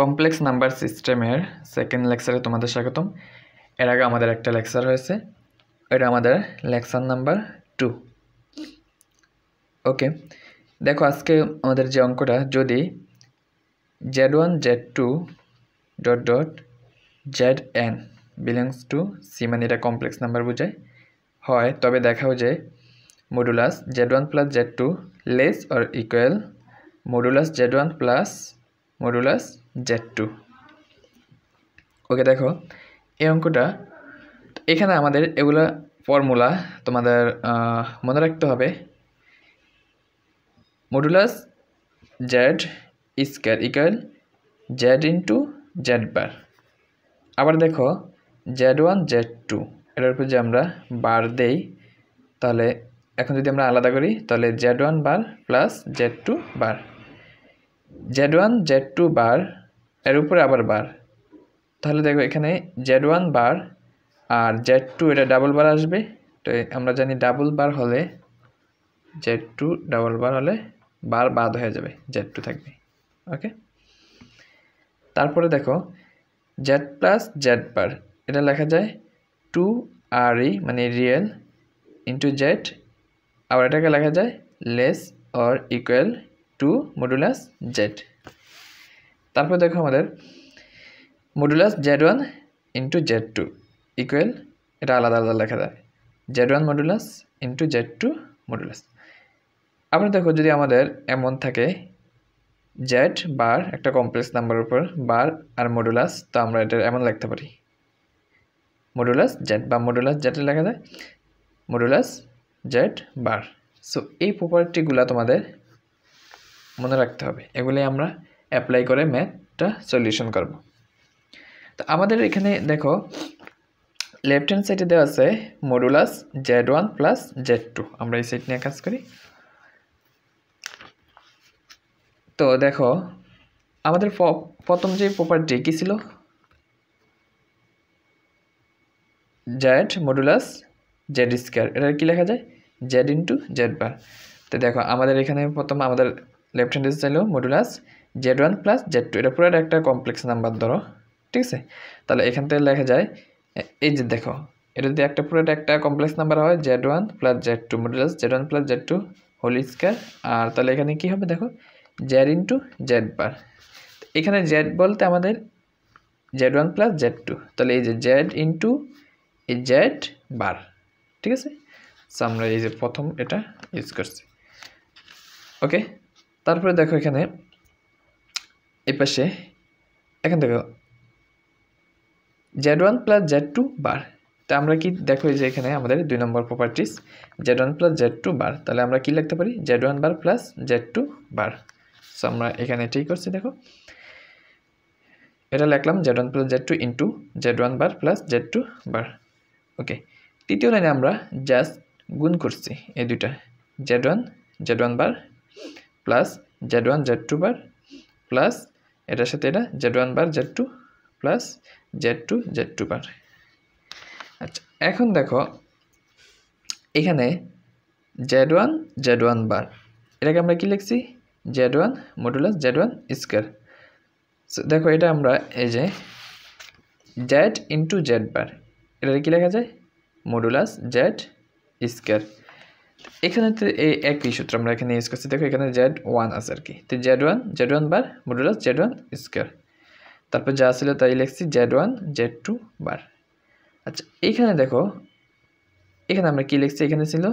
complex number সিস্টেমের second লেকচারে তোমাদের স্বাগতম এর আগে আমাদের একটা লেকচার হয়েছে এটা আমাদের লেকচার নাম্বার টু ওকে দেখো আজকে আমাদের যে অঙ্কটা যদি Z one Z two dot dot Z N belongs to C মানে এটা কমপ্লেক্স নাম্বার বোঝায় হয় তবে দেখাও যে modulus Z one plus Z two less or equal modulus Z one plus modulus Z two okay দেখো এই অঙ্কটা এখানে আমাদের এগুলা ফর্মুলা তোমাদের মনে রাখতে হবে modulus Z square equal Z into Z bar আবার দেখো জেড ওয়ান জেড টু এটার উপর যে আমরা বার দেই তাহলে এখন যদি আমরা আলাদা করি তাহলে Z one bar plus Z two bar Z one Z two bar এর উপরে আবার বার তাহলে দেখো এখানে জেড ওয়ান বার আর জেড টু এটা ডাবল বার আসবে তো আমরা জানি ডাবল বার হলে জেড টু ডাবল বার হলে বার বাদ হয়ে যাবে জেড টু থাকবে ওকে তারপরে দেখো জেড প্লাস জেড বার এটা লেখা যায় টু আর ই মানে রিয়েল ইন্টু জেড আবার এটাকে লেখা যায় less or equal to modulus Z তারপর দেখো আমাদের modulus Z one into Z two equal এটা আলাদা আলাদা লেখা যায় Z one modulus into Z two modulus আবার দেখো যদি আমাদের এমন থাকে জেড বার একটা কমপ্লেক্স নাম্বারের উপর বার আর মডুলাস তো আমরা এটা এমন লিখতে পারি মডুলাস জেড বা মডুলাস জেটে লেখা যায় মডুলাস জেড বার সো এই প্রপার্টিগুলো তোমাদের মনে রাখতে হবে এগুলি আমরা অ্যাপ্লাই করে ম্যাথটা সলিউশন করব তো আমাদের এখানে দেখো লেফট হ্যান্ড সাইডে দেওয়া আছে modulus Z one plus Z two আমরা এই সাইড নিয়ে কাজ করি তো দেখো আমাদের প্রথম যে প্রপার্টি কী ছিল জেড মডুলাস জেড স্কোয়ার এটার কি লেখা যায় জেড ইন্টু জেড বার তো দেখো আমাদের এখানে প্রথম আমাদের লেফট হ্যান্ড চাইলেও modulus Z one plus Z two এটা পুরো একটা কমপ্লেক্স নাম্বার ধরো ঠিক আছে তাহলে এখান থেকে লেখা যায় এই যে দেখো এটা যদি একটা পুরোটা একটা কমপ্লেক্স নাম্বার হয় z one plus Z two modulus Z one plus Z two whole square আর তাহলে এখানে কি হবে দেখো z into z bar এখানে জেড বলতে আমাদের z one plus Z two তাহলে এই যে জেড ইন টু এই জেড বার ঠিক আছে সো আমরা এই যে প্রথম এটা ইউজ করছি ওকে তারপরে দেখো এখানে এ পাশে এখান থেকে z one plus Z two bar তা আমরা কি দেখো যে এখানে আমাদের দুই নম্বর properties z one plus Z two bar তাহলে আমরা কি লিখতে পারি z one bar plus Z two bar so আমরা এখানে এটাই করছি দেখো এটা লিখলাম z one plus Z two into z one bar plus Z two bar okay তৃতীয় লাইনে আমরা জাস্ট গুণ করছি এই দুইটা z one z one bar plus z one Z two bar plus এটার সাথে এটা z one bar z two plus Z two z two bar আচ্ছা এখন দেখো এখানে Z one z one bar এটাকে আমরা কী লিখছি z one modulus Z one square দেখো এটা আমরা এই যে জেড ইন্টু জেড বার এটা কী লেখা যায় মডুলাস জেড স্কোয়ার এখানে তো একই সূত্র আমরা এখানে ইউজ করছি দেখো এখানে জেড ওয়ান আছে আর কি তো z one z one bar modulus Z one square তারপর যা ছিল তাই লিখছি z one Z two bar আচ্ছা এখানে দেখো এখানে আমরা কী লিখছি এখানে ছিল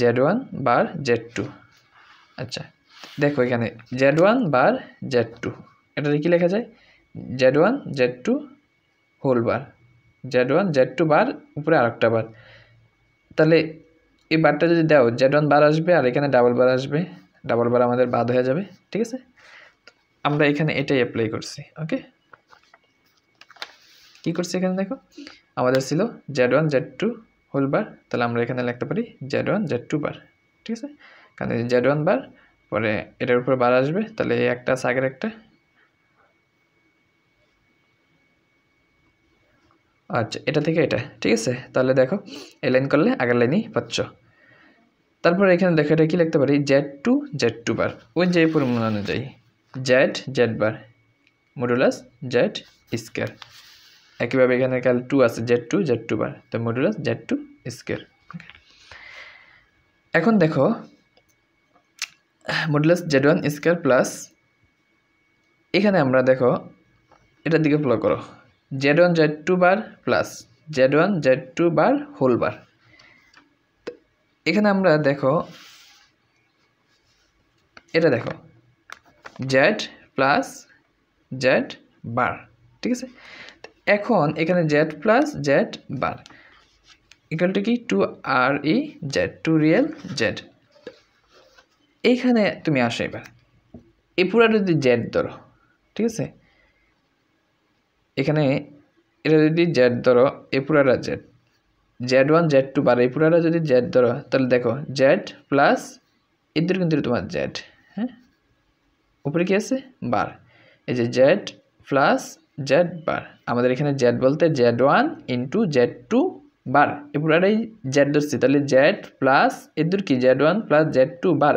z one bar z two আচ্ছা দেখো এখানে Z one bar z two এটাতে কী লেখা যায় Z one Z two whole bar Z one Z two bar উপরে আরেকটা বার তাহলে এই বারটা যদি দাও জেড ওয়ান বার আসবে আর এখানে ডাবল বার আসবে ডাবল বার আমাদের বাদ হয়ে যাবে ঠিক আছে আমরা এখানে এটাই অ্যাপ্লাই করছি ওকে কি করছি এখানে দেখো আমাদের ছিল z one Z two whole bar তাহলে আমরা এখানে লিখতে পারি z one Z two bar ঠিক আছে কারণ জেড ওয়ান বার পরে এটার উপর বার আসবে তাহলে একটা সাগের একটা আচ্ছা এটা থেকে এটা ঠিক আছে তাহলে দেখো এই লাইন করলে আগের লাইনেই পাচ্ছ তারপরে এখানে দেখো এটা কী লিখতে পারি z two z two bar ওই যে পরিমাণ অনুযায়ী z z bar modulus z square একইভাবে এখানে কাল টু আছে z two z two bar তো মডুলাস জেড টু স্কেয়ার এখন দেখো modulus Z one square plus এখানে আমরা দেখো এটার দিকে ফলো করো z one Z two bar plus z one Z two bar whole bar এখানে আমরা দেখো এটা দেখো জেড প্লাস জেড বার ঠিক আছে এখন এখানে z plus z bar equal to কি two R E z two real z এইখানে তুমি আসো এবার এই পুরাটা যদি জেড ধরো ঠিক আছে এখানে এটা যদি জেড ধরো এ পুরাটা z z one Z two bar এই পুরাটা যদি জেড ধরো তাহলে দেখো জেড প্লাস এদের কিন্তু তোমার জেড হ্যাঁ উপরে কী আছে বার এই যে জেড প্লাস জেড বার আমাদের এখানে জেড বলতে z one into Z two bar এ পুরাটাই জেড ধরছি তাহলে জেড প্লাস এদের কি z one plus Z two bar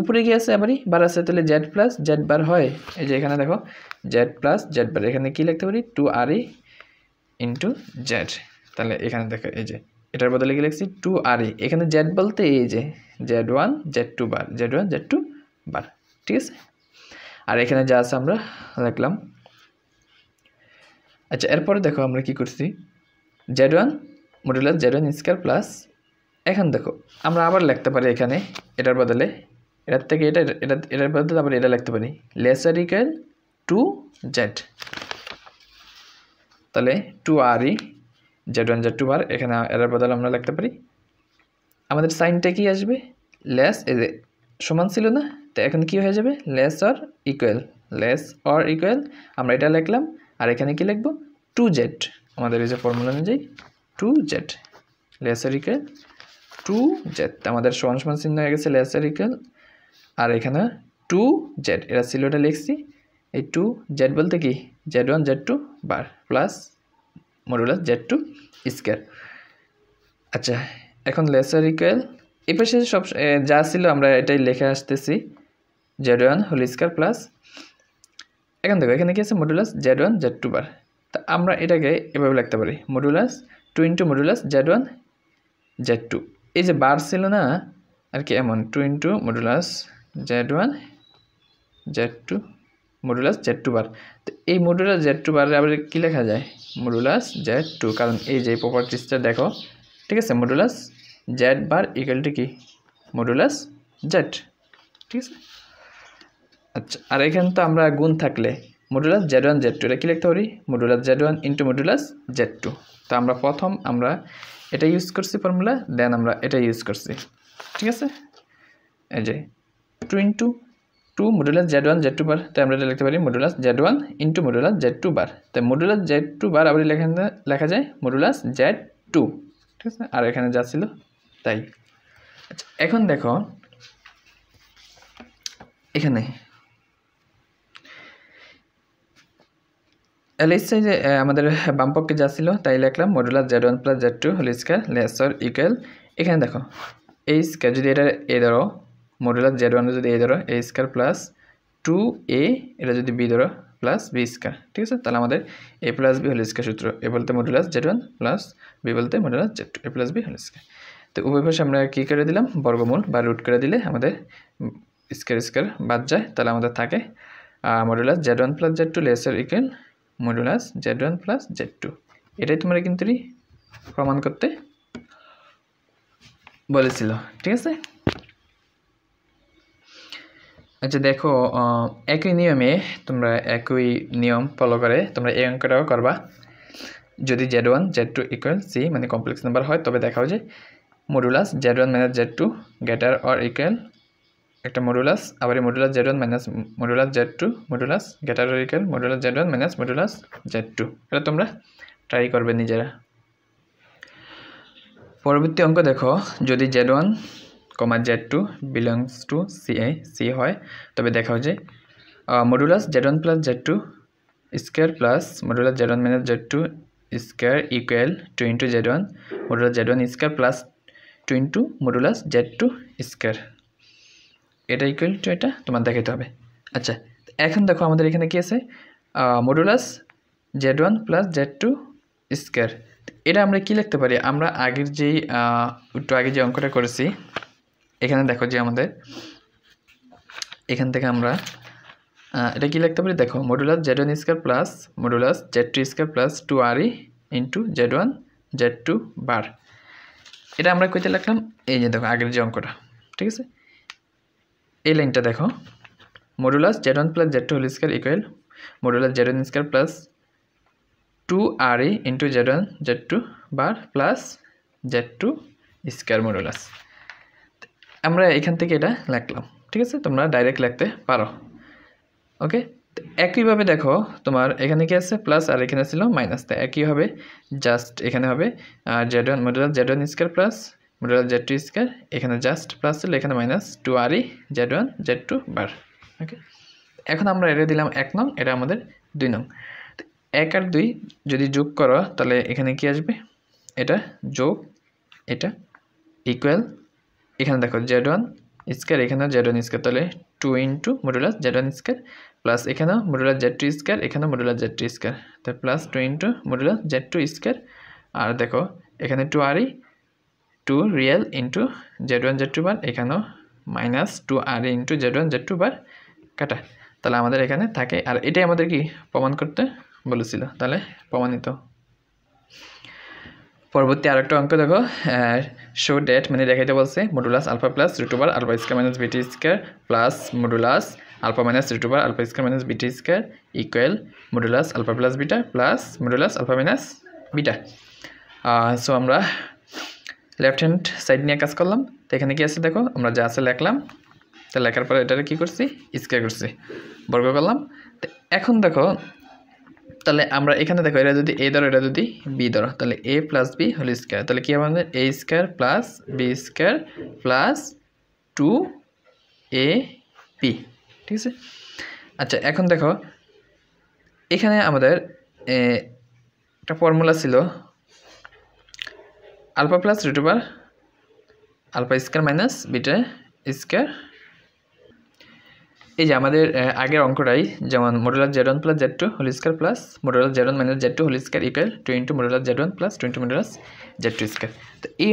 উপরে কি আছে আবারই বার আছে তাহলে জেড প্লাস জেড বার হয় এই যে এখানে দেখো জেড প্লাস জেড বার এখানে কি লিখতে পারি two R E into z তাহলে এখানে দেখো এই যে এটার বদলে কি লিখছি টু আর ই এখানে জেড বলতে এই যে z one Z two bar Z one Z two bar ঠিক আছে আর এখানে যা আছে আমরা লিখলাম আচ্ছা এরপরে দেখো আমরা কি করছি z one modulus z one square plus এখন দেখো আমরা আবার লিখতে পারি এখানে এটার বদলে এটার থেকে এটা এটা এটার বদলে তারপরে এটা লিখতে পারি লেসার ইকাল টু জেড তাহলে two R E z one Z two bar এখানে এটার বদলে আমরা লিখতে পারি আমাদের সাইনটা কি আসবে লেস এ সমান ছিল না তো এখন কি হয়ে যাবে less or equal less or equal আমরা এটা লিখলাম আর এখানে কি লিখব টু জেড আমাদের এই যে ফর্মুলা অনুযায়ী two z lesser equal to z আমাদের সমান সমান চিহ্ন হয়ে গেছে লেসার ইকুয়াল আর এখানে টু জেড এরা ছিল এটা লিখছি এই টু জেড বলতে কি z one Z two bar plus modulus Z two square আচ্ছা এখন লেসার ইকুয়াল এ পাশে সব যা ছিল আমরা এটাই লেখে আসতেছি z one whole square plus এখন দেখো এখানে কি আছে modulus Z one Z two bar তা আমরা এটাকে এভাবে লিখতে পারি modulus two into modulus Z one Z two এই যে বার ছিল না আর কি এমন two into modulus Z one Z two modulus Z two bar তো এই মডুলাস জেড টু বারে আবার কী লেখা যায় মডুলাস জেড টু কারণ এই যে প্রপার্টিসটা দেখো ঠিক আছে মডুলাস জেড বার ইকুয়ালটি কি মডুলাস জেড ঠিক আছে আচ্ছা আর এখানে তো আমরা গুণ থাকলে modulus Z one Z two এটা কী লিখতে পারি modulus Z one into modulus Z two তো আমরা প্রথম আমরা এটা ইউজ করছি ফর্মুলা দেন আমরা এটা ইউজ করছি ঠিক আছে এই যে two into two modulus Z one Z two bar তাই আমরা লিখতে পারি modulus Z one into modulus Z two bar তাই মডুলাস জেড টু বার আবার লেখা লেখা যায় মডুলাস জেড টু ঠিক আছে আর এখানে যা ছিল তাই আচ্ছা এখন দেখো এখানে এলএসআই যে আমাদের বামপক্ষে যা ছিল তাই লিখলাম modulus Z one plus Z two whole square lesser equal এখানে দেখো এই স্কোয়ার যদি এটা এ ধরো মডুলাস জেড ওয়ান যদি এ ধরো A square plus two A এটা যদি বি ধরো প্লাস বি স্কোয়ার ঠিক আছে তাহলে আমাদের A plus B whole square সূত্র এ বলতে modulus Z one plus B বলতে modulus Z two A plus B whole square তো উভয় পাশে আমরা কী করে দিলাম বর্গমূল বা রুট করে দিলে আমাদের স্কোয়ার স্কোয়ার বাদ যায় তাহলে আমাদের থাকে modulus Z one plus Z two lesser equal modulus Z one plus Z two এটাই তোমরা কিন্তু প্রমাণ করতে বলেছিল ঠিক আছে আচ্ছা দেখো একই নিয়মে তোমরা একই নিয়ম ফলো করে তোমরা এই অঙ্কটাও করবা যদি Z one Z two equal C মানে কমপ্লেক্স নাম্বার হয় তবে দেখাও যে modulus Z one minus z two greater or equal একটা মডুলাস আবার এই modulus Z one minus modulus Z two modulus greater or equal modulus Z one minus modulus Z two এটা তোমরা ট্রাই করবে নিজেরা পরবর্তী অঙ্ক দেখো যদি Z one comma z two belongs to C এ সি হয় তবে দেখা যে modulus Z one plus Z two square plus modulus Z one minus z two square equal two into z one modulus Z one square plus two into modulus Z two square এটা equal to এটা তোমার দেখাতে হবে আচ্ছা এখন দেখো আমাদের এখানে কী আছে modulus Z one plus Z two square এটা আমরা কি লিখতে পারি আমরা আগের যেই একটু আগে যে অঙ্কটা করেছি এখানে দেখো যে আমাদের এখান থেকে আমরা এটা কি লিখতে পারি দেখো modulus Z one square plus modulus Z two square plus two R E into z one Z two bar এটা আমরা কইতে লাগলাম এই যে দেখো আগের যে অঙ্কটা ঠিক আছে এই লাইনটা দেখো modulus Z one plus Z two whole square equal modulus Z one square plus two R E into z one Z two bar plus Z two square modulus আমরা এখান থেকে এটা লাগলাম ঠিক আছে তোমরা ডাইরেক্ট লাগতে পারো ওকে একইভাবে দেখো তোমার এখানে কি আছে প্লাস আর এখানে ছিল মাইনাস তাই একই হবে জাস্ট এখানে হবে আর z one modulus z one square plus modulus z two square এখানে জাস্ট প্লাস ছিল এখানে minus two R E z one Z two bar okay এখন আমরা এটা দিলাম এক নং এটা আমাদের দুই নং এক আর দুই যদি যোগ করো তাহলে এখানে কি আসবে এটা যোগ এটা ইকুয়াল এখানে দেখো জেড ওয়ান স্কোয়ার এখানেও জেড ওয়ান স্কোয়ার তাহলে two into modulus Z one square plus এখানেও মডুলাস জেড টু স্কোয়ার এখানেও মডুলাস জেড টু স্কোয়ার তাহলে plus two into modulus Z two square আর দেখো এখানে two R E two real into z one Z two bar এখানেও minus two R into z one Z two bar কাটা তাহলে আমাদের এখানে থাকে আর এটাই আমাদের কি প্রমাণ করতে বলেছিল তাহলে প্রমাণিত পরবর্তী আরেকটা অঙ্ক দেখো শো ডেট মানে দেখাইতে বলছে modulus alpha plus root over alpha square minus beta square plus modulus alpha minus root over alpha square minus beta square equal modulus alpha plus beta plus modulus alpha minus beta so আমরা left hand side নিয়ে কাজ করলাম তো এখানে কি আছে দেখো আমরা যা আছে লেখলাম তো লেখার পরে এটাকে কী করছি স্কোয়ার করছি বর্গ করলাম তো এখন দেখো তাহলে আমরা এখানে দেখো এটা যদি এ ধরো এটা যদি বি ধরো তাহলে A plus B whole square তাহলে কী হবে আমাদের A square plus B square plus two A P ঠিক আছে আচ্ছা এখন দেখো এখানে আমাদের একটা ফর্মুলা ছিল alpha plus root over alpha square minus beta square এই যে আমাদের আগের অঙ্কটাই যেমন modulus z one plus Z two whole square plus modulus z one minus z two whole square equal two into modulus z one plus twenty modulus z two square তো এই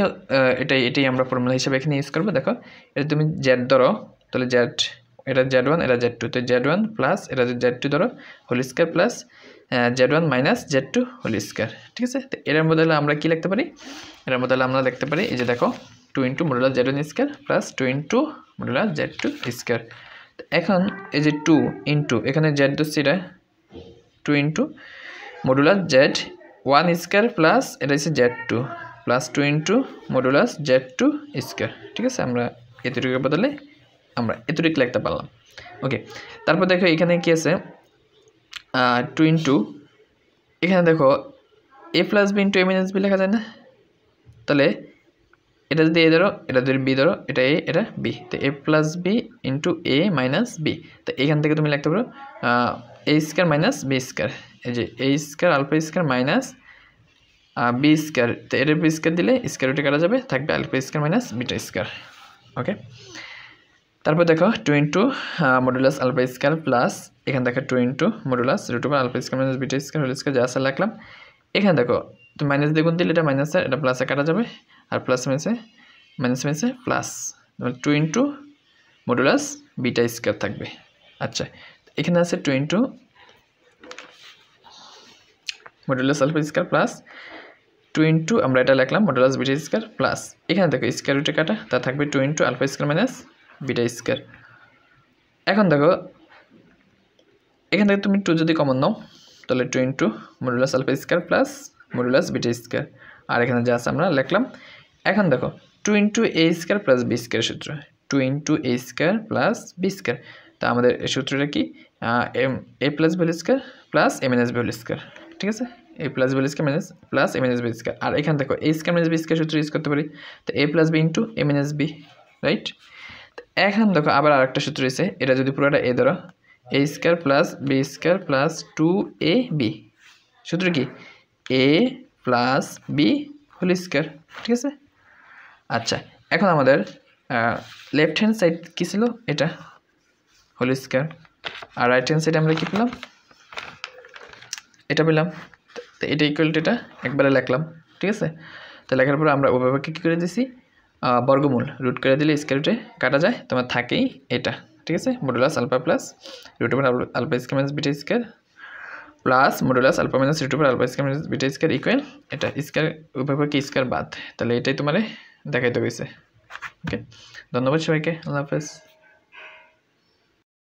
এটাই এটাই আমরা ফর্মুলা হিসেবে এখানে ইউজ করবো দেখো এটা তুমি জেড ধরো তাহলে জেড এটা জেড ওয়ান এটা জেড টু তো জেড ওয়ান প্লাস এটা জেড টু ধরো whole square plus z one minus z two whole square ঠিক আছে তো এটার বদলে আমরা কী লিখতে পারি এটার বদলে আমরা লিখতে পারি এই যে দেখো two into modulus z one square plus two into modulus z two square এখন এই যে টু ইন্টু এখানে জেড ধরছি এটা two into modulus Z one square plus এটা হচ্ছে z two plus two into modulus Z two square ঠিক আছে আমরা এতটুকু বদলে আমরা এতটুকু লিখতে পারলাম ওকে তারপর দেখো এখানে কি আছে টু ইন্টু এখানে দেখো A plus B into A minus B লেখা যায় না তাহলে এটা যদি এ ধরো এটা যদি বি ধরো এটা এ এটা বি তো A plus B into A minus B তো এখান থেকে তুমি লিখতে পারো A square minus B square এই যে A square alpha square minus B square তো এর বি স্কোয়ার দিলে স্কোয়ার রুটে কাটা যাবে থাকবে alpha square minus beta square okay তারপর দেখো two into modulus alpha square plus এখানে দেখো two into modulus root alpha square minus beta square whole square যা আসা লাগলাম এখানে দেখো তো মাইনাস দ্বিগুণ দিলে এটা মাইনাস এটা প্লাসে কাটা যাবে আর প্লাস মাইনাসে মাইনাস মাইনাসে plus two into modulus beta square থাকবে আচ্ছা এখানে আছে two into modulus alpha square plus two into আমরা এটা লিখলাম মডুলাস বিটা স্কোয়ার প্লাস এখানে দেখো স্কোয়ার রুটে কাটা তা থাকবে two into alpha square minus beta square এখন দেখো এখান থেকে তুমি টু যদি কমন নাও তাহলে two into modulus alpha square plus modulus beta square আর এখানে যা আছে আমরা লিখলাম এখন দেখো two into A square plus B square সূত্র two into A square plus B square তা আমাদের সূত্রটা কি M A plus value square plus M N S value square ঠিক আছে A plus value square minus plus M N S B square আর এখান দেখো A square minus B square সূত্র ইউজ করতে পারি তো A plus B into M N S B right এখন দেখো আবার আরেকটা সূত্র এসে এটা যদি পুরোটা এ ধরো A square plus B square plus two A B সূত্র কি A plus B whole square ঠিক আছে আচ্ছা এখন আমাদের লেফট হ্যান্ড সাইড কী ছিল এটা হোল স্কোয়ার আর রাইট হ্যান্ড সাইডে আমরা কী পেলাম এটা পেলাম তো এটা ইকুয়াল টু এটা একবারে লেখলাম ঠিক আছে তো লেখার পরে আমরা অভিভাবককে কী করে দিছি বর্গমূল রুট করে দিলে স্কোয়ারটে কাটা যায় তোমার থাকেই এটা ঠিক আছে মডুলাস আলফা প্লাস রুট ওপর alpha square minus beta square plus modulus alpha minus root ওপর alpha square minus beta square equal এটা স্কোয়ার অভিভাবককে স্কোয়ার বাদ তাহলে এটাই তোমার দেখাইতে গেছে ওকে ধন্যবাদ সবাইকে আল্লাহ হাফেজ